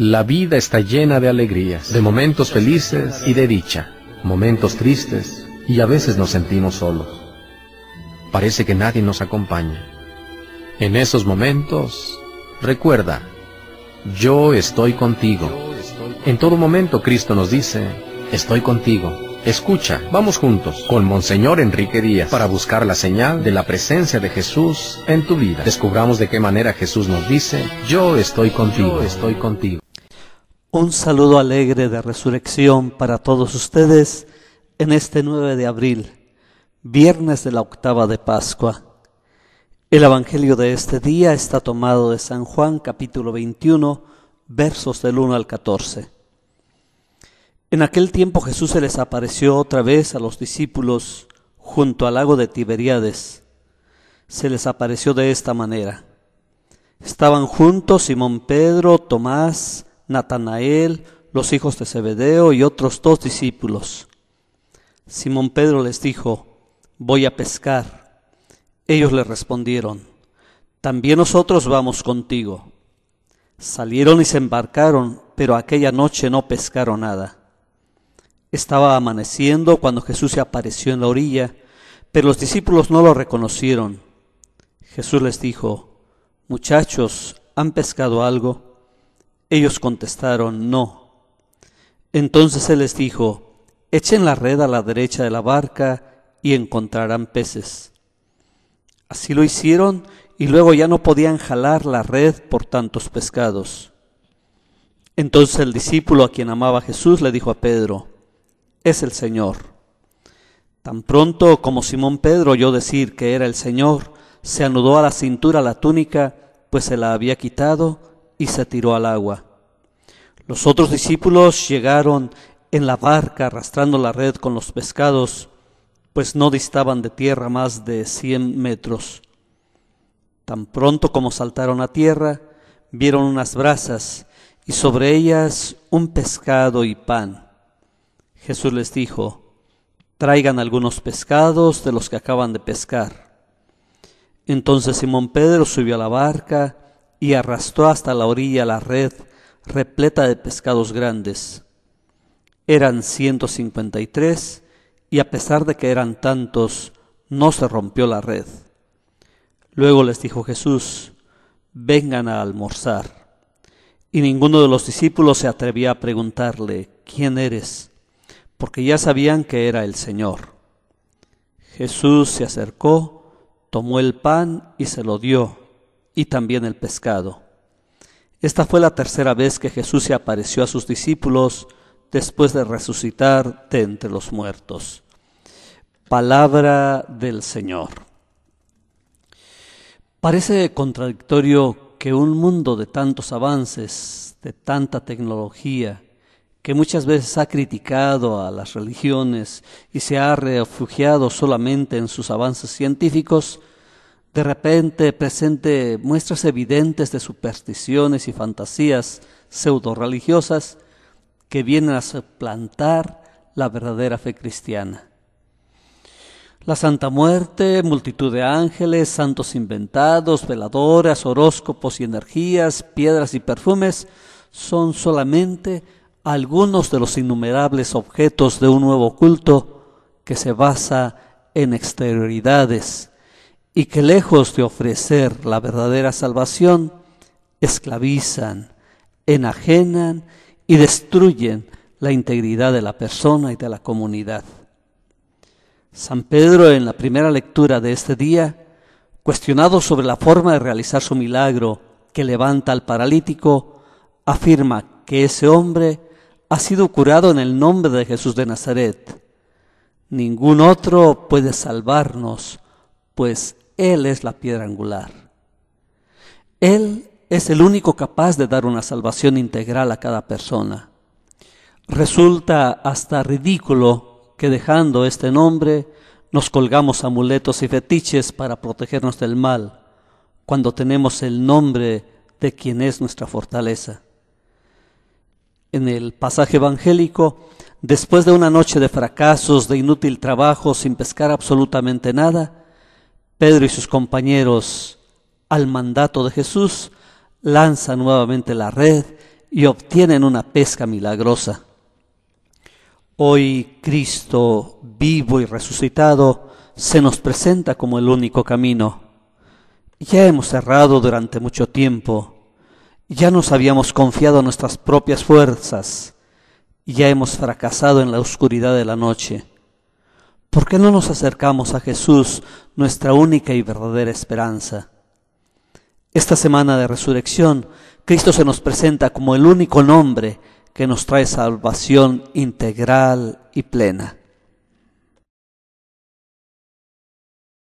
La vida está llena de alegrías, de momentos felices y de dicha, momentos tristes y a veces nos sentimos solos. Parece que nadie nos acompaña. En esos momentos, recuerda, yo estoy contigo. En todo momento Cristo nos dice, estoy contigo. Escucha, vamos juntos con Monseñor Enrique Díaz para buscar la señal de la presencia de Jesús en tu vida. Descubramos de qué manera Jesús nos dice, yo estoy contigo, estoy contigo. Un saludo alegre de resurrección para todos ustedes en este 9 de abril, viernes de la octava de Pascua. El Evangelio de este día está tomado de San Juan capítulo 21, versos del 1 al 14. En aquel tiempo Jesús se les apareció otra vez a los discípulos junto al lago de Tiberíades. Se les apareció de esta manera. Estaban juntos Simón Pedro, Tomás, Natanael, los hijos de Zebedeo y otros dos discípulos. Simón Pedro les dijo, voy a pescar. Ellos le respondieron, también nosotros vamos contigo. Salieron y se embarcaron, pero aquella noche no pescaron nada. Estaba amaneciendo cuando Jesús se apareció en la orilla, pero los discípulos no lo reconocieron. Jesús les dijo, Muchachos, ¿han pescado algo? Ellos contestaron, no. Entonces él les dijo, echen la red a la derecha de la barca y encontrarán peces. Así lo hicieron y luego ya no podían jalar la red por tantos pescados. Entonces el discípulo a quien amaba Jesús le dijo a Pedro, es el Señor. Tan pronto como Simón Pedro oyó decir que era el Señor, se anudó a la cintura la túnica, pues se la había quitado y se tiró al agua. Los otros discípulos llegaron en la barca arrastrando la red con los pescados, pues no distaban de tierra más de cien metros. Tan pronto como saltaron a tierra, vieron unas brasas y sobre ellas un pescado y pan. Jesús les dijo, traigan algunos pescados de los que acaban de pescar. Entonces Simón Pedro subió a la barca, y arrastró hasta la orilla la red repleta de pescados grandes. Eran ciento 153 y a pesar de que eran tantos, no se rompió la red. Luego les dijo Jesús, vengan a almorzar. Y ninguno de los discípulos se atrevía a preguntarle, ¿quién eres? Porque ya sabían que era el Señor. Jesús se acercó, tomó el pan y se lo dio y también el pescado. Esta fue la tercera vez que Jesús se apareció a sus discípulos después de resucitar de entre los muertos. Palabra del Señor. Parece contradictorio que un mundo de tantos avances, de tanta tecnología, que muchas veces ha criticado a las religiones y se ha refugiado solamente en sus avances científicos, de repente presente muestras evidentes de supersticiones y fantasías pseudo religiosas que vienen a suplantar la verdadera fe cristiana. La Santa Muerte, multitud de ángeles, santos inventados, veladoras, horóscopos y energías, piedras y perfumes son solamente algunos de los innumerables objetos de un nuevo culto que se basa en exterioridades, y que lejos de ofrecer la verdadera salvación, esclavizan, enajenan y destruyen la integridad de la persona y de la comunidad. San Pedro en la primera lectura de este día, cuestionado sobre la forma de realizar su milagro que levanta al paralítico, afirma que ese hombre ha sido curado en el nombre de Jesús de Nazaret. Ningún otro puede salvarnos, pues él es la piedra angular. Él es el único capaz de dar una salvación integral a cada persona. Resulta hasta ridículo que dejando este nombre nos colgamos amuletos y fetiches para protegernos del mal, cuando tenemos el nombre de quien es nuestra fortaleza. En el pasaje evangélico, después de una noche de fracasos, de inútil trabajo, sin pescar absolutamente nada, Pedro y sus compañeros, al mandato de Jesús, lanzan nuevamente la red y obtienen una pesca milagrosa. Hoy Cristo, vivo y resucitado, se nos presenta como el único camino. Ya hemos errado durante mucho tiempo, ya nos habíamos confiado en nuestras propias fuerzas, ya hemos fracasado en la oscuridad de la noche. ¿Por qué no nos acercamos a Jesús, nuestra única y verdadera esperanza? Esta semana de resurrección, Cristo se nos presenta como el único nombre que nos trae salvación integral y plena.